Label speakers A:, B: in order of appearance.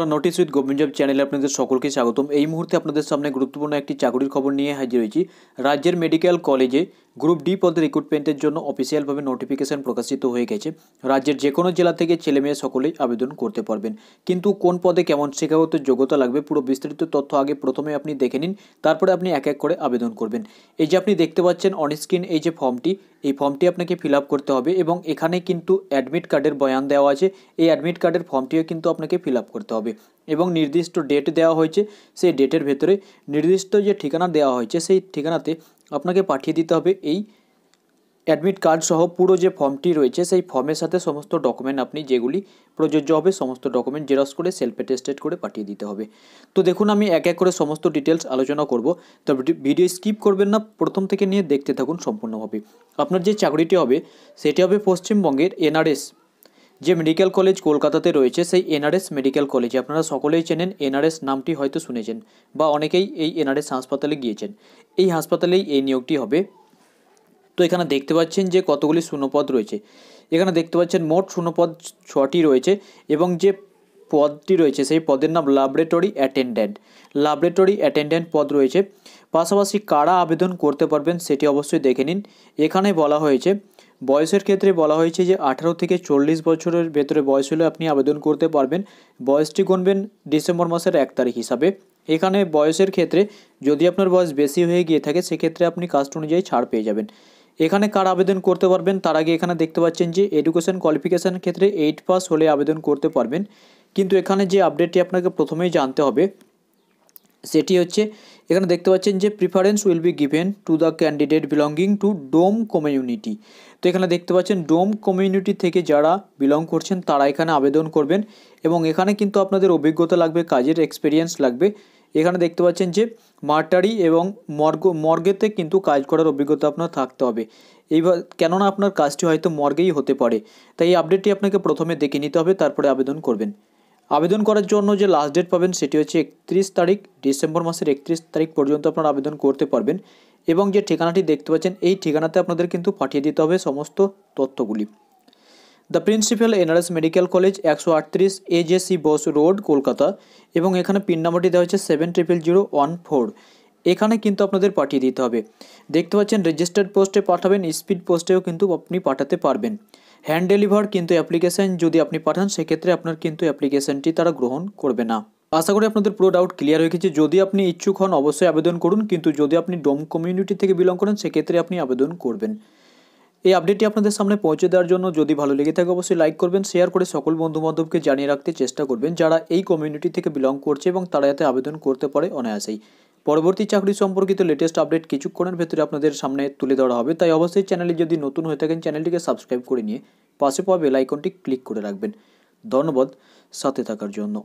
A: বন্ধুরা notice with government চ্যানেলে আপনাদের সকলকে স্বাগতম এই মুহূর্তে আপনাদের সামনে গুরুত্বপূর্ণ একটি চাকরির খবর নিয়ে হাজির হয়েছি রাজ্যের মেডিকেল কলেজে গ্রুপ ডি পদের রিক্রুটমেন্টের জন্য অফিসিয়ালভাবে নোটিফিকেশন প্রকাশিত হয়ে গেছে রাজ্যের যে কোনো জেলা থেকে ছেলে মেয়ে সকলেই আবেদন করতে পারবেন কিন্তু কোন পদে কেমন শিক্ষাগত যোগ্যতা লাগবে পুরো বিস্তারিত তথ্য আগে প্রথমে আপনি দেখে নিন তারপরে আপনি এক এক করে আবেদন করবেন এই যে আপনি দেখতে পাচ্ছেন অনস্ক্রিন এই যে ফর্মটি এই ফর্মটি আপনাকে ফিল করতে হবে এবং এখানে কিন্তু অ্যাডমিট কার্ডের বয়ান দেওয়া আছে এই অ্যাডমিট কার্ডের ফর্মটিও কিন্তু আপনাকে ফিল করতে হবে এবং নির্দিষ্ট ডেট দেওয়া হয়েছে সেই ডেটের ভেতরে নির্দিষ্ট যে ঠিকানা দেওয়া হয়েছে সেই ঠিকানাতে আপনাকে পাঠিয়ে দিতে হবে এই অ্যাডমিট কার্ড সহ পুরো যে ফর্মটি রয়েছে সেই ফর্মের সাথে সমস্ত ডকুমেন্ট আপনি যেগুলি প্রযোজ্য হবে সমস্ত ডকুমেন্ট জেরক্স করে সেলফ অ্যাটেস্টেড করে পাঠিয়ে দিতে হবে তো দেখুন আমি এক এক করে সমস্ত ডিটেলস আলোচনা করব তবে ভিডিও স্কিপ করবেন না প্রথম থেকে নিয়ে দেখতে থাকুন সম্পূর্ণভাবে আপনার যে চাকরিটি হবে সেটি হবে পশ্চিমবঙ্গের এনআরএস যে মেডিকেল কলেজ কলকাতাতে রয়েছে সেই এনআরএস মেডিকেল কলেজ আপনারা সকলেই চেনেন এনআরএস নামটি হয়তো শুনেছেন বা অনেকেই এই এনআরএস হাসপাতালে গিয়েছেন এই হাসপাতালেই এই নিয়োগটি হবে তো এখানে দেখতে পাচ্ছেন যে কতগুলি শূন্যপদ রয়েছে এখানে দেখতে পাচ্ছেন মোট শূন্যপদ ছটি রয়েছে এবং যে পদটি রয়েছে সেই পদের নাম ল্যাবরেটরি অ্যাটেন্ডেন্ট ল্যাবরেটরি অ্যাটেন্ডেন্ট পদ রয়েছে পাশাপাশি কারা আবেদন করতে পারবেন সেটি অবশ্যই দেখে নিন এখানে বলা হয়েছে বয়সের ক্ষেত্রে বলা হয়েছে যে আঠারো থেকে চল্লিশ বছরের ভেতরে বয়স হলে আপনি আবেদন করতে পারবেন বয়সটি গণবেন ডিসেম্বর মাসের এক তারিখ হিসাবে এখানে বয়সের ক্ষেত্রে যদি আপনার বয়স বেশি হয়ে গিয়ে থাকে সেক্ষেত্রে আপনি কাস্ট অনুযায়ী ছাড় পেয়ে যাবেন এখানে কার আবেদন করতে পারবেন তার আগে এখানে দেখতে পাচ্ছেন যে এডুকেশন কোয়ালিফিকেশান ক্ষেত্রে এইট পাস হলে আবেদন করতে পারবেন কিন্তু এখানে যে আপডেটটি আপনাকে প্রথমেই জানতে হবে সেটি হচ্ছে এখানে দেখতে পাচ্ছেন যে preference will be given to the candidate belonging to Dom community তো এখানে দেখতে পাচ্ছেন ডোম কমিউনিটি থেকে যারা বিলং করছেন তারা এখানে আবেদন করবেন এবং এখানে কিন্তু আপনাদের অভিজ্ঞতা লাগবে কাজের এক্সপিরিয়েন্স লাগবে এখানে দেখতে পাচ্ছেন যে মার্টারি এবং মর্গ মর্গেতে কিন্তু কাজ করার অভিজ্ঞতা আপনার থাকতে হবে এইবার কেননা আপনার কাজটি হয়তো মর্গেই হতে পারে তাই এই আপডেটটি আপনাকে প্রথমে দেখে নিতে হবে তারপরে আবেদন করবেন আবেদন করার জন্য যে লাস্ট ডেট পাবেন সেটি হচ্ছে একত্রিশ তারিখ ডিসেম্বর মাসের একত্রিশ তারিখ পর্যন্ত আপনারা আবেদন করতে পারবেন এবং যে ঠিকানাটি দেখতে পাচ্ছেন এই ঠিকানাতে আপনাদের কিন্তু পাঠিয়ে দিতে হবে সমস্ত তথ্যগুলি the principal NRS medical college একশো আটত্রিশ এজেসি বস রোড কলকাতা এবং এখানে পিন নাম্বারটি দেওয়া হচ্ছে seven triple zero one four এখানে কিন্তু আপনাদের পাঠিয়ে দিতে হবে দেখতে পাচ্ছেন রেজিস্টার্ড পোস্টে পাঠাবেন স্পিড পোস্টেও কিন্তু আপনি পাঠাতে পারবেন হ্যান্ড ডেলিভার কিন্তু অ্যাপ্লিকেশান যদি আপনি পাঠান সেক্ষেত্রে আপনার কিন্তু অ্যাপ্লিকেশানটি তারা গ্রহণ করবে না আশা করি আপনাদের পুরো ডাউট ক্লিয়ার হয়ে গেছে যদি আপনি ইচ্ছুক হন অবশ্যই আবেদন করুন কিন্তু যদি আপনি ডোম কমিউনিটি থেকে বিলং করেন সেক্ষেত্রে আপনি আবেদন করবেন এই আপডেটটি আপনাদের সামনে পৌঁছে দেওয়ার জন্য যদি ভালো লেগে থাকে অবশ্যই লাইক করবেন শেয়ার করে সকল বন্ধুবান্ধবকে জানিয়ে রাখতে চেষ্টা করবেন যারা এই কমিউনিটি থেকে বিলং করছে এবং তারা যাতে আবেদন করতে পারে অনায়াসেই পরবর্তী চাকরি সম্পর্কিত লেটেস্ট আপডেট কিছুক্ষণের ভেতরে আপনাদের সামনে তুলে ধরা হবে তাই অবশ্যই চ্যানেলে যদি নতুন হয়ে থাকেন চ্যানেলটিকে সাবস্ক্রাইব করে নিয়ে পাশে পাওয়া বেলাইকনটি ক্লিক করে রাখবেন ধন্যবাদ সাথে থাকার জন্য